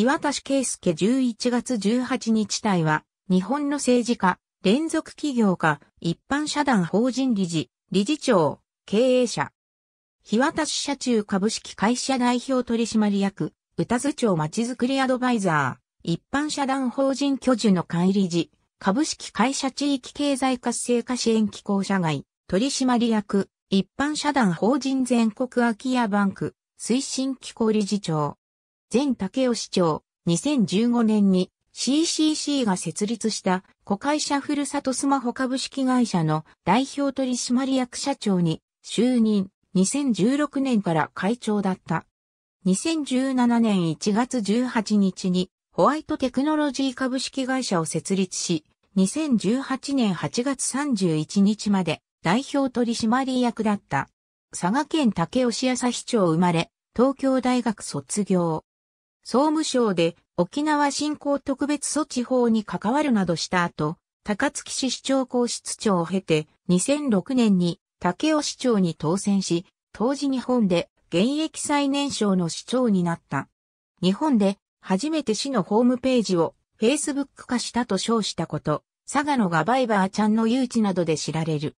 日渡し圭介11月18日隊は、日本の政治家、連続企業家、一般社団法人理事、理事長、経営者。日渡し社中株式会社代表取締役、歌津町まちづくりアドバイザー、一般社団法人居住の会理事、株式会社地域経済活性化支援機構社外、取締役、一般社団法人全国空き家バンク、推進機構理事長。前竹市長、2015年に CCC が設立した子会社ふるさとスマホ株式会社の代表取締役社長に就任2016年から会長だった。2017年1月18日にホワイトテクノロジー株式会社を設立し、2018年8月31日まで代表取締役だった。佐賀県竹市朝市長生まれ、東京大学卒業。総務省で沖縄振興特別措置法に関わるなどした後、高槻市市長公室長を経て2006年に竹尾市長に当選し、当時日本で現役最年少の市長になった。日本で初めて市のホームページを Facebook 化したと称したこと、佐賀のガバイバーちゃんの誘致などで知られる。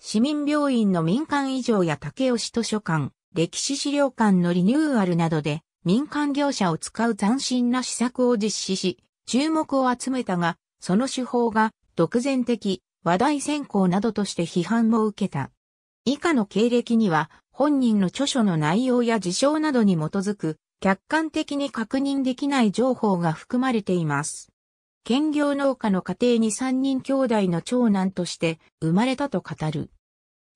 市民病院の民間以上や竹市図書館、歴史資料館のリニューアルなどで民間業者を使う斬新な施策を実施し、注目を集めたが、その手法が独善的、話題選考などとして批判も受けた。以下の経歴には、本人の著書の内容や事象などに基づく、客観的に確認できない情報が含まれています。兼業農家の家庭に3人兄弟の長男として生まれたと語る。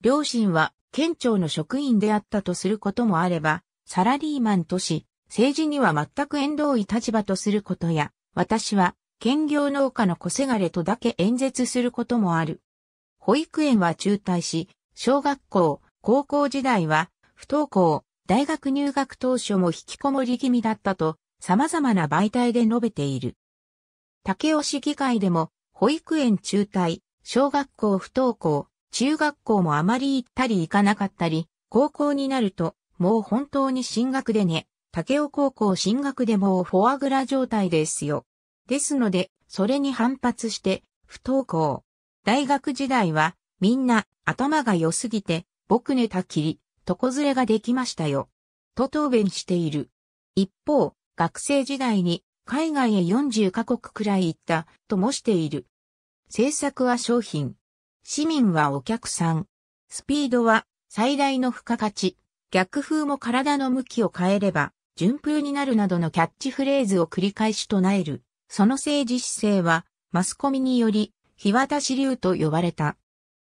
両親は県庁の職員であったとすることもあれば、サラリーマンとし、政治には全く縁遠い立場とすることや、私は、兼業農家の小せがれとだけ演説することもある。保育園は中退し、小学校、高校時代は、不登校、大学入学当初も引きこもり気味だったと、様々な媒体で述べている。竹尾市議会でも、保育園中退、小学校不登校、中学校もあまり行ったり行かなかったり、高校になると、もう本当に進学でね、武雄高校進学でもうフォアグラ状態ですよ。ですので、それに反発して、不登校。大学時代は、みんな、頭が良すぎて、僕寝たきり、床ずれができましたよ。と答弁している。一方、学生時代に、海外へ40カ国くらい行った、ともしている。制作は商品。市民はお客さん。スピードは、最大の付加価値。逆風も体の向きを変えれば、順風になるなどのキャッチフレーズを繰り返し唱える。その政治姿勢は、マスコミにより、日渡し流と呼ばれた。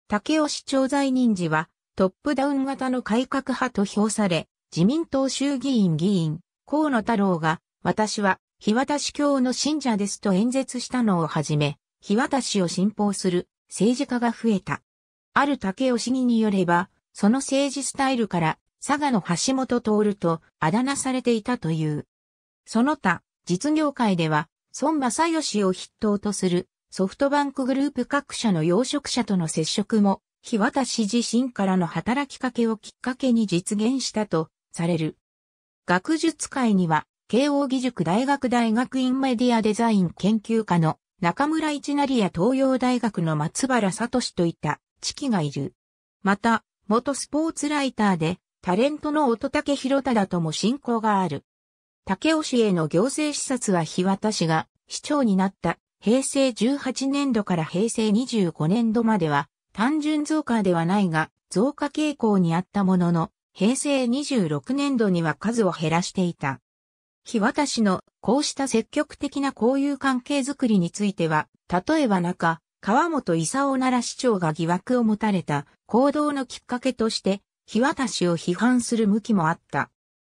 竹市長在任時は、トップダウン型の改革派と評され、自民党衆議院議員、河野太郎が、私は、日渡し教の信者ですと演説したのをはじめ、日渡しを信奉する政治家が増えた。ある竹議によれば、その政治スタイルから佐賀の橋本徹とあだ名されていたという。その他、実業界では、孫正義を筆頭とするソフトバンクグループ各社の養殖者との接触も、日渡自身からの働きかけをきっかけに実現したとされる。学術界には、慶応義塾大学大学院メディアデザイン研究科の中村一成や東洋大学の松原聡といった知己がいる。また、元スポーツライターでタレントの乙武博忠とも親交がある。竹尾市への行政視察は日渡氏が市長になった平成18年度から平成25年度までは単純増加ではないが増加傾向にあったものの平成26年度には数を減らしていた。日渡氏のこうした積極的な交友関係づくりについては例えば中、川本勲奈良市長が疑惑を持たれた行動のきっかけとして日渡しを批判する向きもあった。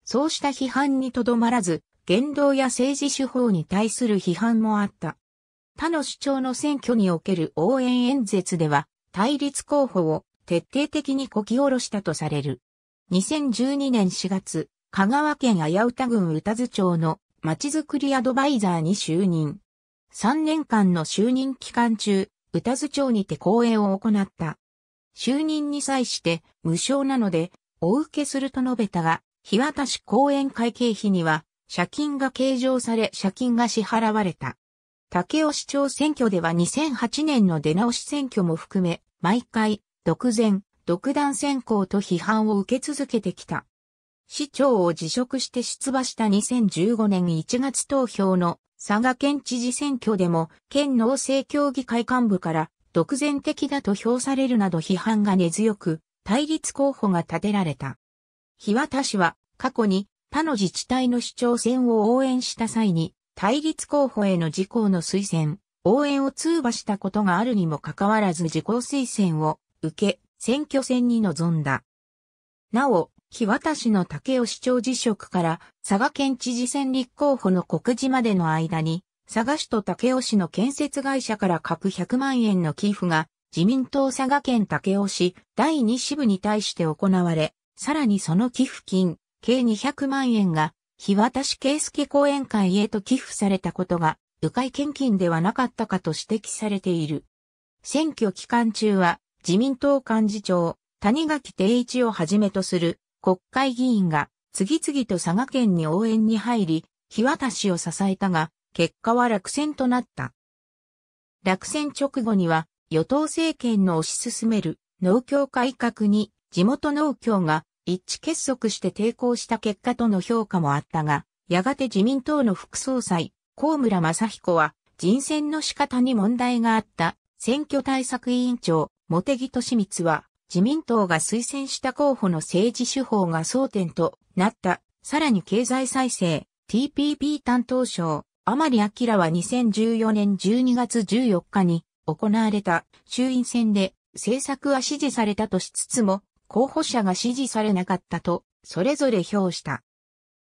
そうした批判にとどまらず、言動や政治手法に対する批判もあった。他の主張の選挙における応援演説では、対立候補を徹底的にこき下ろしたとされる。2012年4月、香川県綾歌郡宇多津町の町づくりアドバイザーに就任。3年間の就任期間中、宇多津町にて講演を行った。就任に際して無償なので、お受けすると述べたが、日渡し講演会経費には、借金が計上され借金が支払われた。竹尾市長選挙では2008年の出直し選挙も含め、毎回、独善、独断選考と批判を受け続けてきた。市長を辞職して出馬した2015年1月投票の佐賀県知事選挙でも、県農政協議会幹部から独善的だと評されるなど批判が根強く、対立候補が立てられた。日渡氏は過去に他の自治体の市長選を応援した際に対立候補への自公の推薦、応援を通話したことがあるにもかかわらず自公推薦を受け、選挙戦に臨んだ。なお、日渡氏の竹尾市長辞職から佐賀県知事選立候補の告示までの間に佐賀市と武雄市の建設会社から各100万円の寄付が自民党佐賀県武雄市第2支部に対して行われ、さらにその寄付金、計200万円が、日渡し圭介講演会へと寄付されたことが、迂回献金ではなかったかと指摘されている。選挙期間中は、自民党幹事長、谷垣定一をはじめとする国会議員が、次々と佐賀県に応援に入り、日渡しを支えたが、結果は落選となった。落選直後には、与党政権の推し進める農協改革に地元農協が一致結束して抵抗した結果との評価もあったが、やがて自民党の副総裁、高村正彦は人選の仕方に問題があった選挙対策委員長、茂木敏光は自民党が推薦した候補の政治手法が争点となった。さらに経済再生、TPP 担当省、甘利明は2014年12月14日に行われた衆院選で政策は支持されたとしつつも、候補者が支持されなかったと、それぞれ評した。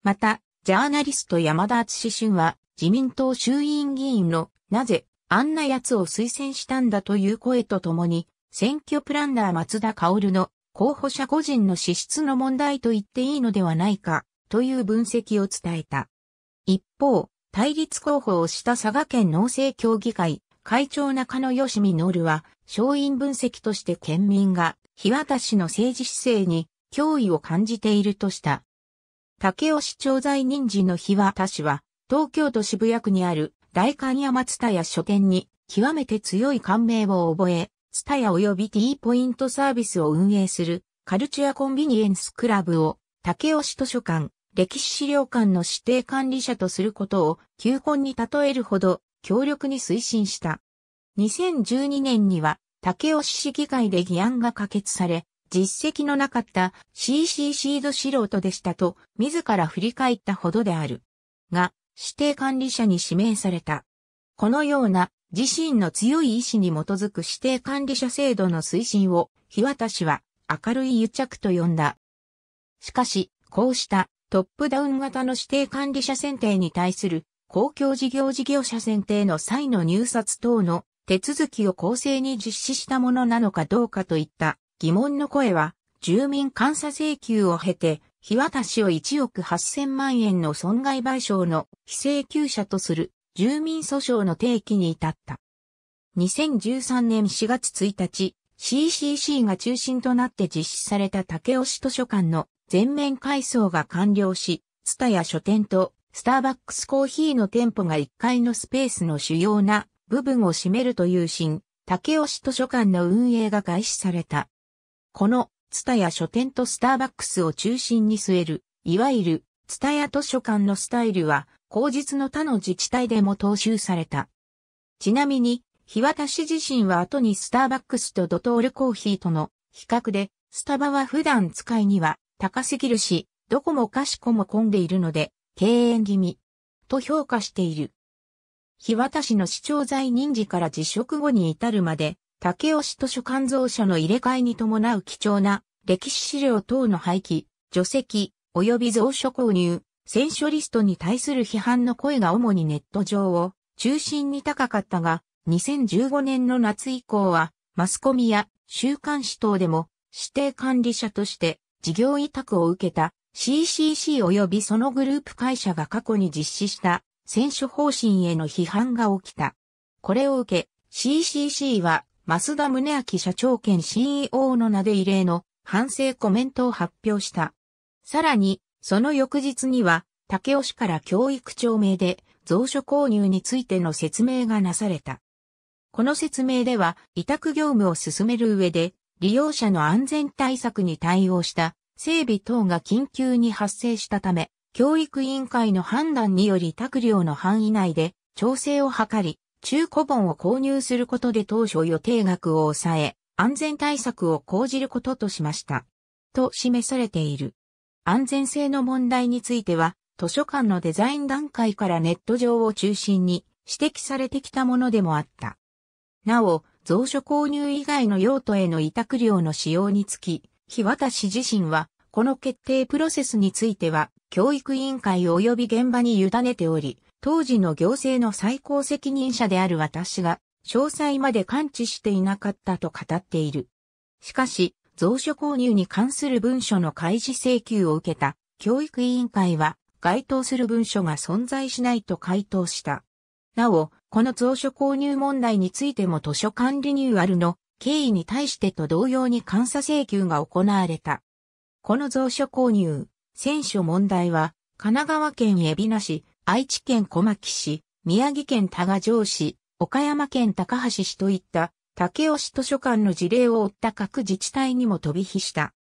また、ジャーナリスト山田敦春は、自民党衆院議員の、なぜ、あんな奴を推薦したんだという声とともに、選挙プランナー松田薫の候補者個人の資質の問題と言っていいのではないか、という分析を伝えた。一方、対立候補をした佐賀県農政協議会会長中野義実は、勝因分析として県民が日渡しの政治姿勢に脅威を感じているとした。竹尾市長在任時の日渡しは、東京都渋谷区にある大観山津田屋書店に極めて強い感銘を覚え、津田屋及び T ポイントサービスを運営するカルチュアコンビニエンスクラブを竹尾市図書館歴史資料館の指定管理者とすることを求婚に例えるほど強力に推進した。2012年には竹尾市市議会で議案が可決され、実績のなかった CC c ード素人でしたと自ら振り返ったほどである。が、指定管理者に指名された。このような自身の強い意志に基づく指定管理者制度の推進を日渡しは明るい癒着と呼んだ。しかし、こうしたトップダウン型の指定管理者選定に対する公共事業事業者選定の際の入札等の手続きを公正に実施したものなのかどうかといった疑問の声は住民監査請求を経て日渡しを1億8000万円の損害賠償の非請求者とする住民訴訟の提起に至った。2013年4月1日、CCC が中心となって実施された竹尾市図書館の全面改装が完了し、ツタや書店とスターバックスコーヒーの店舗が1階のスペースの主要な部分を占めるという新、竹吉図書館の運営が開始された。この、ツタや書店とスターバックスを中心に据える、いわゆる、ツタや図書館のスタイルは、後日の他の自治体でも踏襲された。ちなみに、日渡し自身は後にスターバックスとドトールコーヒーとの比較で、スタバは普段使いには高すぎるし、どこもかしこも混んでいるので、敬遠気味、と評価している。日渡しの市長在任時から辞職後に至るまで、竹市図書館蔵書の入れ替えに伴う貴重な歴史資料等の廃棄、除籍、及び蔵書購入、選書リストに対する批判の声が主にネット上を中心に高かったが、2015年の夏以降は、マスコミや週刊誌等でも指定管理者として事業委託を受けた CCC 及びそのグループ会社が過去に実施した選手方針への批判が起きた。これを受け、CCC は、増田宗明社長兼 CEO の名で異例の反省コメントを発表した。さらに、その翌日には、竹雄市から教育長名で、蔵書購入についての説明がなされた。この説明では、委託業務を進める上で、利用者の安全対策に対応した整備等が緊急に発生したため、教育委員会の判断により託料の範囲内で調整を図り、中古本を購入することで当初予定額を抑え、安全対策を講じることとしました。と示されている。安全性の問題については、図書館のデザイン段階からネット上を中心に指摘されてきたものでもあった。なお、蔵書購入以外の用途への委託料の使用につき、日渡し自身は、この決定プロセスについては、教育委員会及び現場に委ねており、当時の行政の最高責任者である私が、詳細まで感知していなかったと語っている。しかし、蔵書購入に関する文書の開示請求を受けた教育委員会は該当する文書が存在しないと回答した。なお、この蔵書購入問題についても図書館リニューアルの経緯に対してと同様に監査請求が行われた。この蔵書購入、選書問題は、神奈川県海老名市、愛知県小牧市、宮城県多賀城市、岡山県高橋市といった竹尾市図書館の事例を追った各自治体にも飛び火した。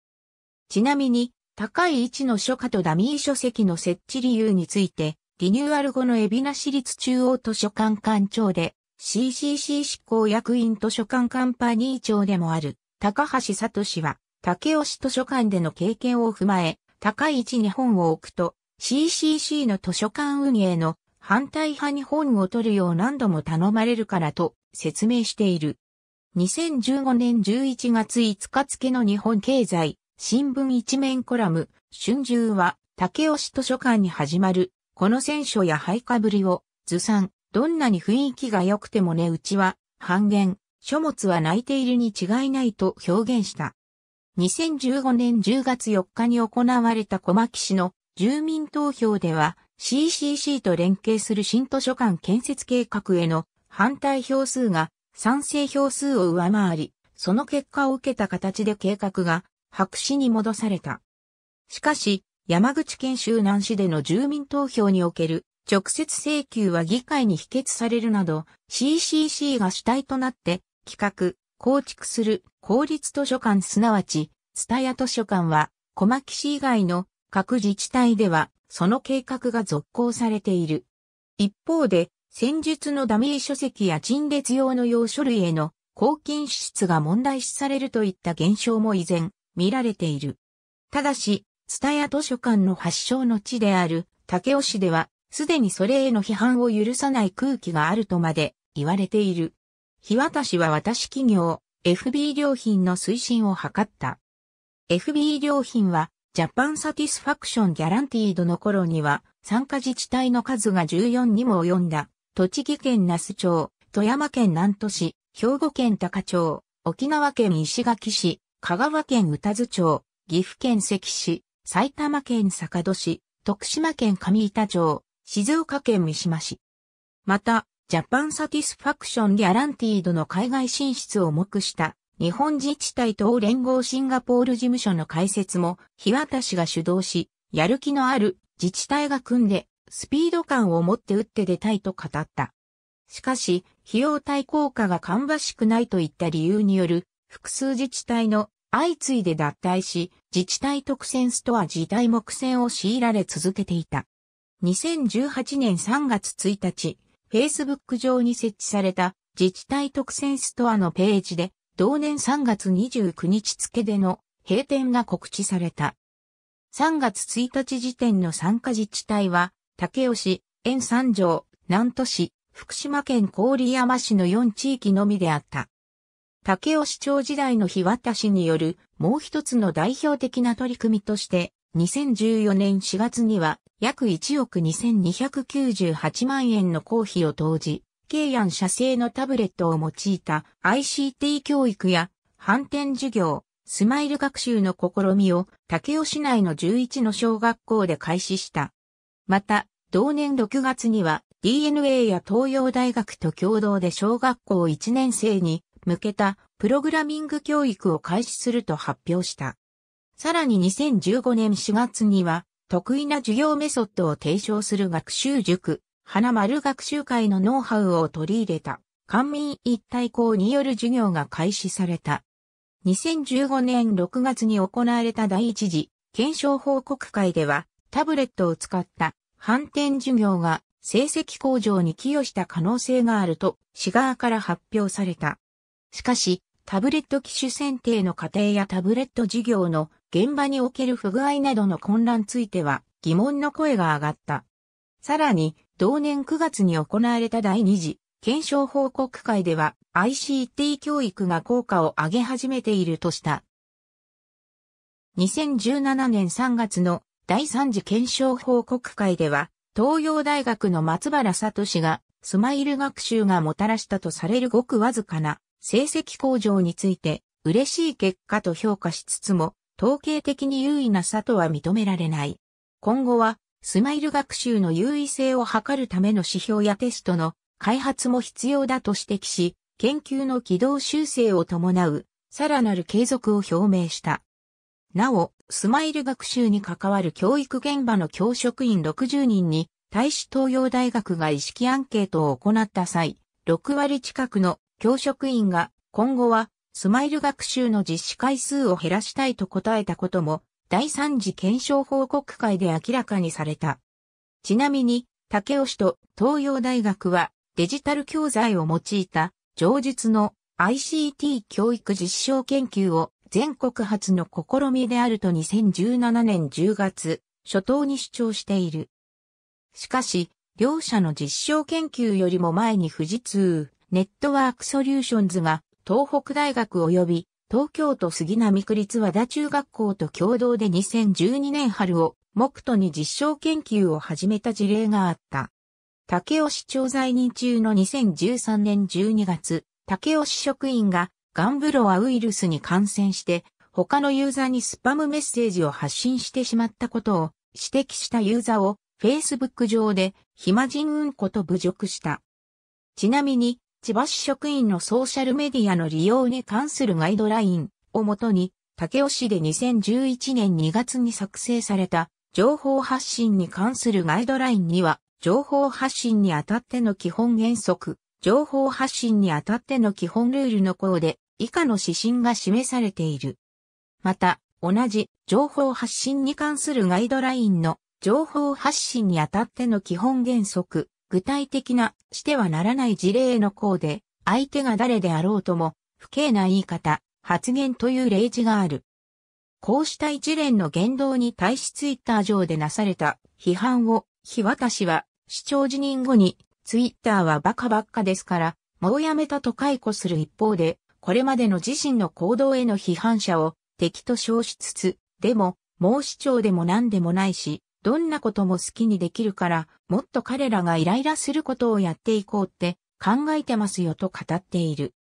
ちなみに、高い位置の書家とダミー書籍の設置理由について、リニューアル後の海老名市立中央図書館館長で、CCC 執行役員図書館カンパニー長でもある、高橋聡は、竹市図書館での経験を踏まえ、高い位置に本を置くと、CCC の図書館運営の反対派に本を取るよう何度も頼まれるからと説明している。2015年11月5日付の日本経済新聞一面コラム春秋は竹市図書館に始まるこの戦書や配下ぶりを、ずさん、どんなに雰囲気が良くても値打ちは、半減、書物は泣いているに違いないと表現した。2015年10月4日に行われた小牧市の住民投票では CCC と連携する新図書館建設計画への反対票数が賛成票数を上回り、その結果を受けた形で計画が白紙に戻された。しかし、山口県周南市での住民投票における直接請求は議会に否決されるなど CCC が主体となって企画、構築する公立図書館すなわち、蔦屋図書館は小牧市以外の各自治体ではその計画が続行されている。一方で、戦術のダミー書籍や陳列用の用書類への公金支出が問題視されるといった現象も依然見られている。ただし、ツタヤ図書館の発祥の地である竹雄市では、すでにそれへの批判を許さない空気があるとまで言われている。日渡しは私企業、FB 良品の推進を図った。FB 良品は、ジャパンサティスファクションギャランティードの頃には、参加自治体の数が14にも及んだ、栃木県那須町、富山県南都市、兵庫県高町、沖縄県石垣市、香川県宇多津町、岐阜県関市、埼玉県坂戸市、徳島県上板町、静岡県三島市。また、ジャパンサティスファクションギャランティードの海外進出を目した日本自治体等連合シンガポール事務所の開設も日渡氏が主導し、やる気のある自治体が組んでスピード感を持って打って出たいと語った。しかし、費用対効果が芳しくないといった理由による複数自治体の相次いで脱退し、自治体特選ストア自体目線を強いられ続けていた。2018年3月1日、Facebook 上に設置された自治体特選ストアのページで、同年3月29日付での閉店が告知された。3月1日時点の参加自治体は、竹市、沿三条、南都市、福島県郡山市の4地域のみであった。竹尾市長時代の日渡氏によるもう一つの代表的な取り組みとして、2014年4月には約1億2298万円の公費を投じ、慶安社製のタブレットを用いた ICT 教育や反転授業、スマイル学習の試みを竹雄市内の11の小学校で開始した。また、同年6月には DNA や東洋大学と共同で小学校1年生に向けたプログラミング教育を開始すると発表した。さらに2015年4月には、得意な授業メソッドを提唱する学習塾、花丸学習会のノウハウを取り入れた、官民一体校による授業が開始された。2015年6月に行われた第一次検証報告会では、タブレットを使った反転授業が成績向上に寄与した可能性があると、シガーから発表された。しかし、タブレット機種選定の過程やタブレット事業の現場における不具合などの混乱については疑問の声が上がった。さらに、同年9月に行われた第2次検証報告会では ICT 教育が効果を上げ始めているとした。2017年3月の第3次検証報告会では、東洋大学の松原聡がスマイル学習がもたらしたとされるごくわずかな成績向上について嬉しい結果と評価しつつも、統計的に優位な差とは認められない。今後は、スマイル学習の優位性を測るための指標やテストの開発も必要だと指摘し、研究の軌道修正を伴う、さらなる継続を表明した。なお、スマイル学習に関わる教育現場の教職員60人に、大使東洋大学が意識アンケートを行った際、6割近くの教職員が今後はスマイル学習の実施回数を減らしたいと答えたことも第三次検証報告会で明らかにされた。ちなみに、竹尾市と東洋大学はデジタル教材を用いた上述の ICT 教育実証研究を全国初の試みであると2017年10月初頭に主張している。しかし、両者の実証研究よりも前に富士通、ネットワークソリューションズが東北大学及び東京都杉並区立和田中学校と共同で2012年春を目途に実証研究を始めた事例があった。竹雄市長在任中の2013年12月、竹雄市職員がガンブロアウイルスに感染して他のユーザーにスパムメッセージを発信してしまったことを指摘したユーザーを Facebook 上で暇人うんこと侮辱した。ちなみに千葉市職員のソーシャルメディアの利用に関するガイドラインをもとに、竹尾市で2011年2月に作成された情報発信に関するガイドラインには、情報発信にあたっての基本原則、情報発信にあたっての基本ルールの項で、以下の指針が示されている。また、同じ情報発信に関するガイドラインの情報発信にあたっての基本原則、具体的なしてはならない事例の項で、相手が誰であろうとも、不敬な言い方、発言という例示がある。こうした一連の言動に対しツイッター上でなされた批判を、日渡しは、市長辞任後に、ツイッターはバカばっかですから、もうやめたと解雇する一方で、これまでの自身の行動への批判者を敵と称しつつ、でも、もう市長でも何でもないし、どんなことも好きにできるから、もっと彼らがイライラすることをやっていこうって考えてますよと語っている。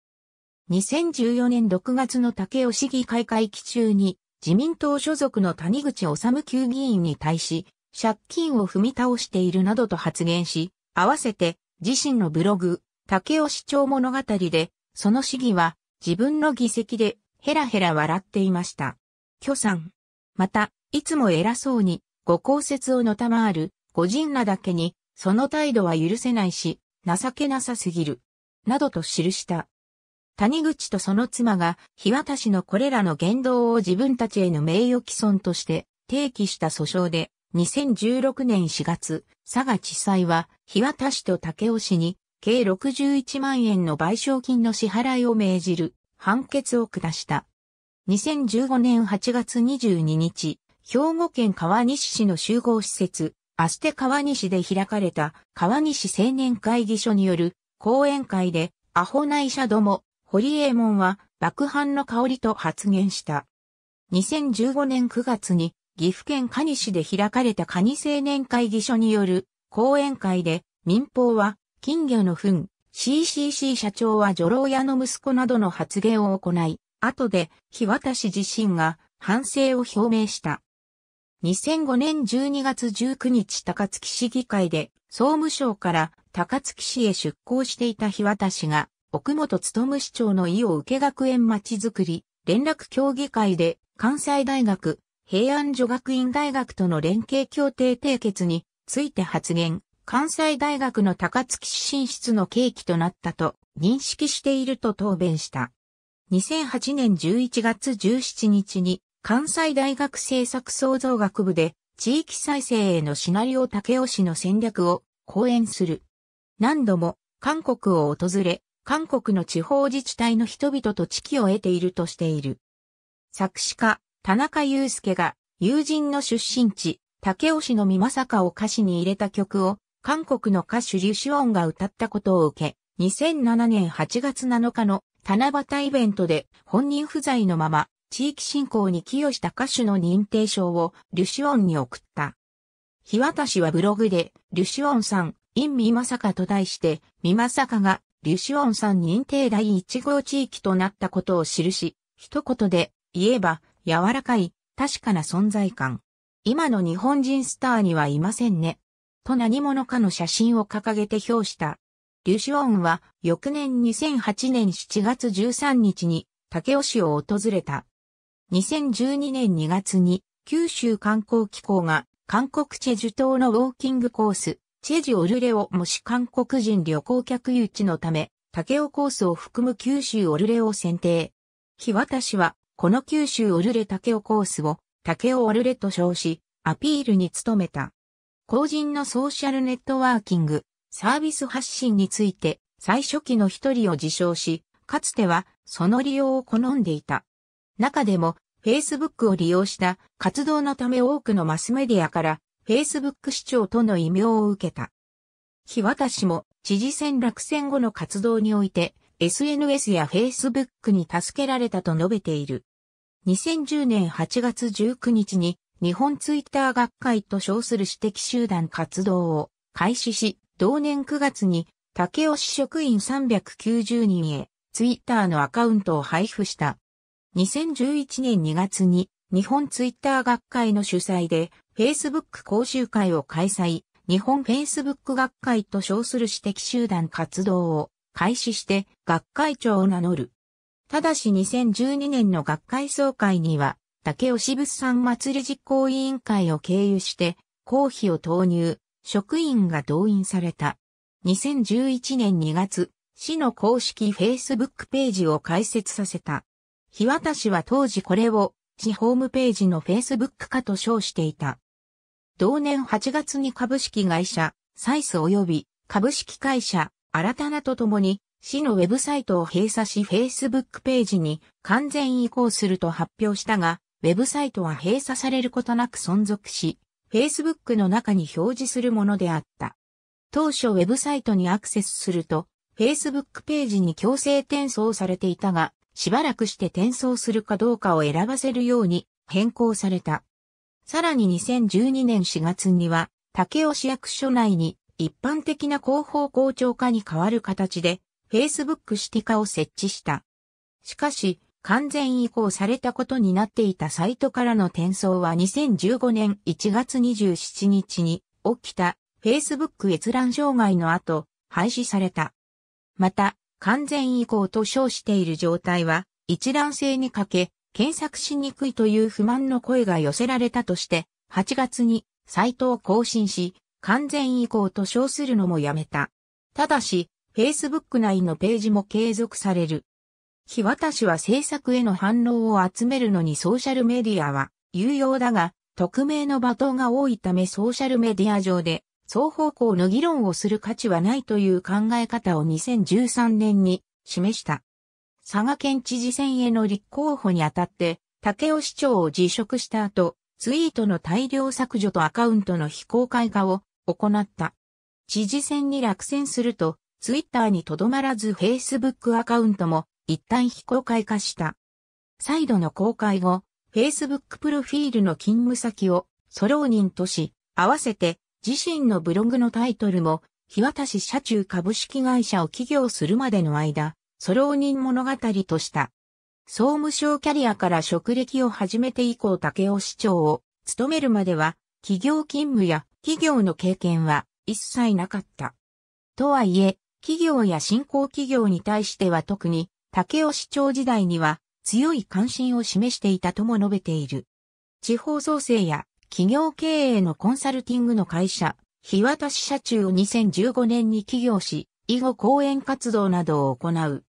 2014年6月の竹尾市議会会期中に、自民党所属の谷口治旧議員に対し、借金を踏み倒しているなどと発言し、合わせて自身のブログ、竹尾市長物語で、その市議は自分の議席でヘラヘラ笑っていました。許さん。また、いつも偉そうにご公説をのたまわる、ご人らだけに、その態度は許せないし、情けなさすぎる。などと記した。谷口とその妻が、日渡しのこれらの言動を自分たちへの名誉毀損として提起した訴訟で、2016年4月、佐賀地裁は、日渡しと竹雄氏に、計61万円の賠償金の支払いを命じる判決を下した。2015年8月22日、兵庫県川西市の集合施設、アステ川西で開かれた川西青年会議所による講演会で、アホな医者ども、堀江門は爆犯の香りと発言した。2015年9月に岐阜県蟹市で開かれた蟹青年会議所による講演会で民放は金魚の糞、CCC 社長は女郎屋の息子などの発言を行い、後で日渡自身が反省を表明した。2005年12月19日高槻市議会で総務省から高槻市へ出向していた日渡氏が奥本務市長の意を受け学園まちづくり連絡協議会で関西大学平安女学院大学との連携協定締結について発言関西大学の高槻市進出の契機となったと認識していると答弁した。2008年11月17日に関西大学政策創造学部で地域再生へのシナリオ竹雄氏の戦略を講演する。何度も韓国を訪れ、韓国の地方自治体の人々と知気を得ているとしている。作詞家、田中祐介が友人の出身地、竹雄氏の美かを歌詞に入れた曲を韓国の歌手リュシオンが歌ったことを受け、2007年8月7日の七夕イベントで本人不在のまま地域振興に寄与した歌手の認定証をリュシオンに送った。日渡しはブログで、リュシオンさん、インミマサカと題して、ミマサカが、リュシオンさん認定第1号地域となったことを記し、一言で言えば、柔らかい、確かな存在感。今の日本人スターにはいませんね。と何者かの写真を掲げて表した。リュシオンは翌年2008年7月13日に竹尾市を訪れた。2012年2月に九州観光機構が韓国チェジュ島のウォーキングコース、チェジュオルレオもし韓国人旅行客誘致のため、竹尾コースを含む九州オルレを選定。日渡しは、この九州オルレ竹尾コースを竹尾オルレと称し、アピールに努めた。後人のソーシャルネットワーキング、サービス発信について最初期の一人を自称し、かつてはその利用を好んでいた。中でも、Facebook を利用した活動のため多くのマスメディアから、Facebook 市長との異名を受けた。日渡しも、知事選落選後の活動において、SNS や Facebook に助けられたと述べている。2010年8月19日に、日本ツイッター学会と称する私的集団活動を開始し、同年9月に竹尾市職員390人へツイッターのアカウントを配布した。2011年2月に日本ツイッター学会の主催で Facebook 講習会を開催、日本 Facebook 学会と称する私的集団活動を開始して学会長を名乗る。ただし2012年の学会総会には、竹吉物産祭り実行委員会を経由して、公費を投入、職員が動員された。2011年2月、市の公式 Facebook ページを開設させた。日渡しは当時これを、市ホームページの Facebook 化と称していた。同年8月に株式会社、サイス及び株式会社、新たなとともに、市のウェブサイトを閉鎖し Facebook ページに完全移行すると発表したが、ウェブサイトは閉鎖されることなく存続し、Facebook の中に表示するものであった。当初ウェブサイトにアクセスすると、Facebook ページに強制転送されていたが、しばらくして転送するかどうかを選ばせるように変更された。さらに2012年4月には、竹尾市役所内に一般的な広報校長課に代わる形で、Facebook 指ィ課を設置した。しかし、完全移行されたことになっていたサイトからの転送は2015年1月27日に起きた Facebook 閲覧障害の後、廃止された。また、完全移行と称している状態は、一覧性に欠け、検索しにくいという不満の声が寄せられたとして、8月にサイトを更新し、完全移行と称するのもやめた。ただし、Facebook 内のページも継続される。日渡しは制作への反応を集めるのにソーシャルメディアは有用だが、匿名の罵倒が多いためソーシャルメディア上で双方向の議論をする価値はないという考え方を2013年に示した。佐賀県知事選への立候補にあたって、竹尾市長を辞職した後、ツイートの大量削除とアカウントの非公開化を行った。知事選に落選すると、ツイッターにとどまらず Facebook アカウントも一旦非公開化した。再度の公開後、Facebook プロフィールの勤務先をソロー人とし、合わせて自身のブログのタイトルも、日渡し社中株式会社を起業するまでの間、ソロー人物語とした。総務省キャリアから職歴を始めて以降竹尾市長を務めるまでは、企業勤務や企業の経験は一切なかった。とはいえ、企業や新興企業に対しては特に、竹尾市長時代には強い関心を示していたとも述べている。地方創生や企業経営のコンサルティングの会社、日渡し社中を2015年に起業し、以後講演活動などを行う。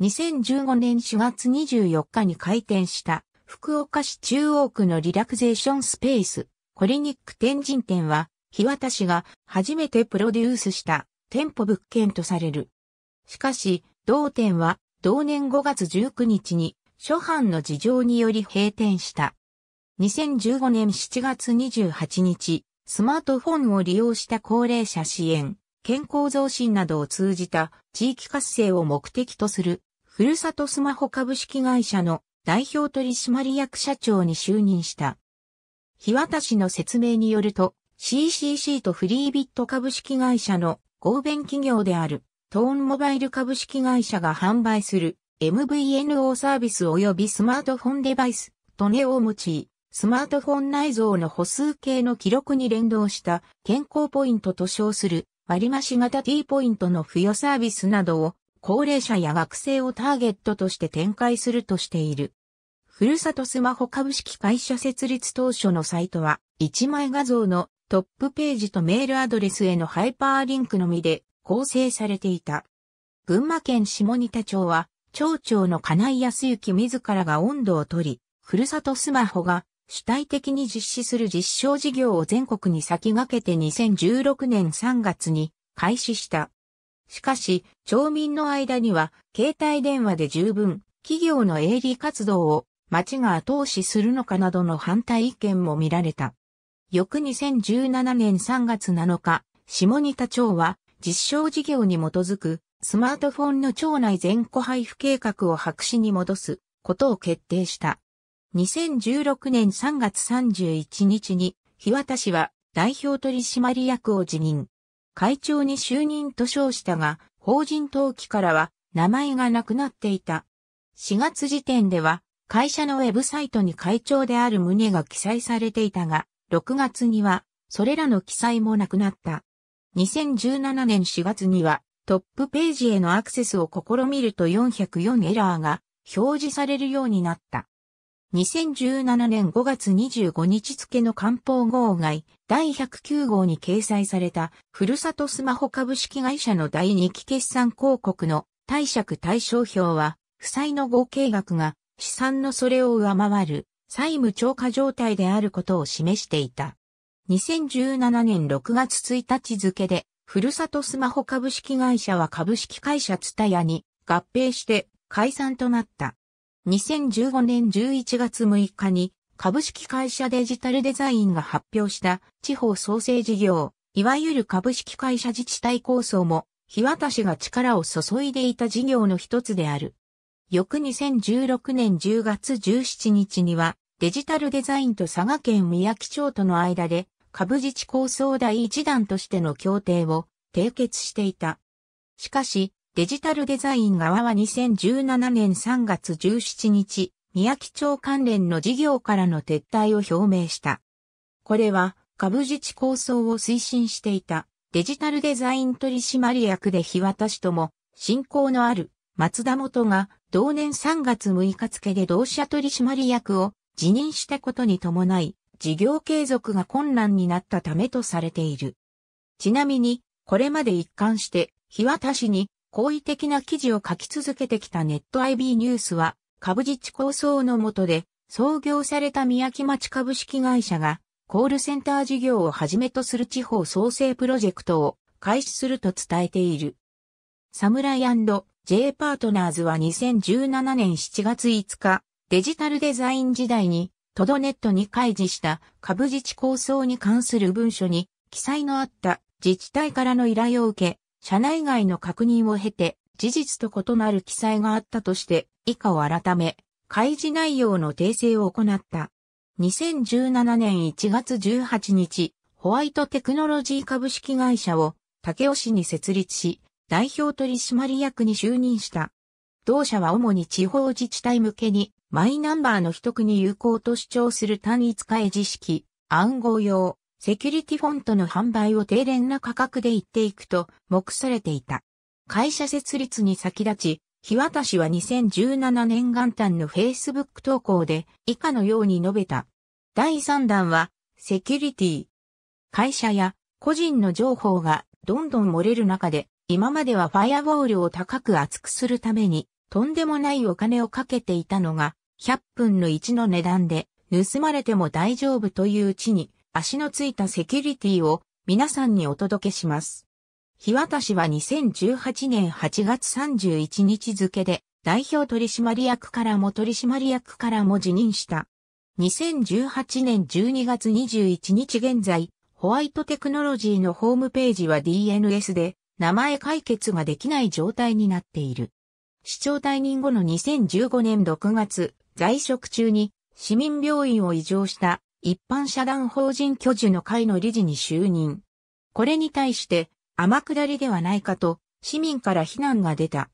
2015年4月24日に開店した福岡市中央区のリラクゼーションスペースコリニック天神店は日渡しが初めてプロデュースした店舗物件とされる。しかし、同店は同年5月19日に初版の事情により閉店した。2015年7月28日、スマートフォンを利用した高齢者支援、健康増進などを通じた地域活性を目的とする、ふるさとスマホ株式会社の代表取締役社長に就任した。日渡しの説明によると、CCC とフリービット株式会社の合弁企業であるトーンモバイル株式会社が販売する MVNO サービス及びスマートフォンデバイス、トネを用い、スマートフォン内蔵の歩数計の記録に連動した健康ポイントと称する割増型 T ポイントの付与サービスなどを高齢者や学生をターゲットとして展開するとしている。ふるさとスマホ株式会社設立当初のサイトは1枚画像のトップページとメールアドレスへのハイパーリンクのみで構成されていた。群馬県下仁田町は、町長の金井康幸自らが温度を取り、ふるさとスマホが主体的に実施する実証事業を全国に先駆けて2016年3月に開始した。しかし、町民の間には、携帯電話で十分、企業の営利活動を町が後押しするのかなどの反対意見も見られた。翌2017年3月7日、下仁田町は実証事業に基づくスマートフォンの町内全個配布計画を白紙に戻すことを決定した。2016年3月31日に、日渡氏は代表取締役を辞任。会長に就任と称したが、法人登記からは名前がなくなっていた。4月時点では、会社のウェブサイトに会長である旨が記載されていたが、6月には、それらの記載もなくなった。2017年4月には、トップページへのアクセスを試みると404エラーが表示されるようになった。2017年5月25日付の官報号外第109号に掲載されたふるさとスマホ株式会社の第2期決算広告の貸借対照表は負債の合計額が資産のそれを上回る債務超過状態であることを示していた。2017年6月1日付でふるさとスマホ株式会社は株式会社ツタヤに合併して解散となった。2015年11月6日に株式会社デジタルデザインが発表した地方創生事業、いわゆる株式会社自治体構想も、日渡しが力を注いでいた事業の一つである。翌2016年10月17日には、デジタルデザインと佐賀県宮城町との間で、株自治構想第一弾としての協定を締結していた。しかし、デジタルデザイン側は2017年3月17日、宮城町関連の事業からの撤退を表明した。これは、株自治構想を推進していたデジタルデザイン取締役で日渡しとも、信仰のある松田元が同年3月6日付で同社取締役を辞任したことに伴い、事業継続が困難になったためとされている。ちなみに、これまで一貫して、日渡しに好意的な記事を書き続けてきたネット IB ニュースは、株自治構想のもとで、創業された宮城町株式会社が、コールセンター事業をはじめとする地方創生プロジェクトを開始すると伝えている。サムライ &J パートナーズは2017年7月5日、デジタルデザイン時代に、トドネットに開示した株自治構想に関する文書に記載のあった自治体からの依頼を受け、社内外の確認を経て、事実と異なる記載があったとして、以下を改め、開示内容の訂正を行った。2017年1月18日、ホワイトテクノロジー株式会社を竹尾市に設立し、代表取締役に就任した。同社は主に地方自治体向けにマイナンバーの取得に有効と主張する単一開示式、暗号用、セキュリティフォントの販売を低廉な価格で言っていくと目されていた。会社設立に先立ち、日渡しは2017年元旦の Facebook 投稿で以下のように述べた。第3弾は、セキュリティ。会社や個人の情報がどんどん漏れる中で、今まではファイアウォールを高く厚くするために、とんでもないお金をかけていたのが、100分の1の値段で、盗まれても大丈夫という地に足のついたセキュリティを皆さんにお届けします。日渡しは2018年8月31日付で代表取締役からも取締役からも辞任した。2018年12月21日現在、ホワイトテクノロジーのホームページは DNS で名前解決ができない状態になっている。市長退任後の2015年6月、在職中に市民病院を異常した一般社団法人居住の会の理事に就任。これに対して、天下りではないかと、市民から非難が出た。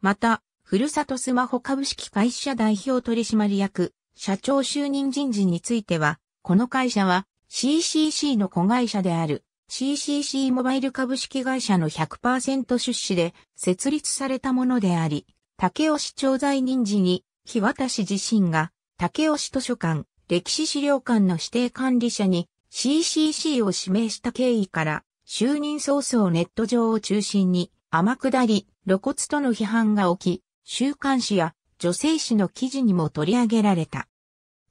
また、ふるさとスマホ株式会社代表取締役、社長就任人事については、この会社は CCC の子会社である CCC モバイル株式会社の100%出資で設立されたものであり、竹尾市長在任時に、日渡自身が竹尾市図書館、歴史資料館の指定管理者に CCC を指名した経緯から、就任早々ネット上を中心に、天下り、露骨との批判が起き、週刊誌や女性誌の記事にも取り上げられた。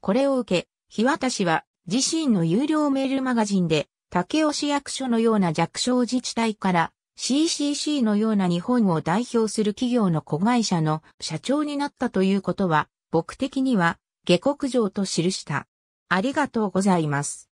これを受け、日渡氏は自身の有料メールマガジンで、竹雄市役所のような弱小自治体から CCC のような日本を代表する企業の子会社の社長になったということは、僕的には下克上と記した。ありがとうございます。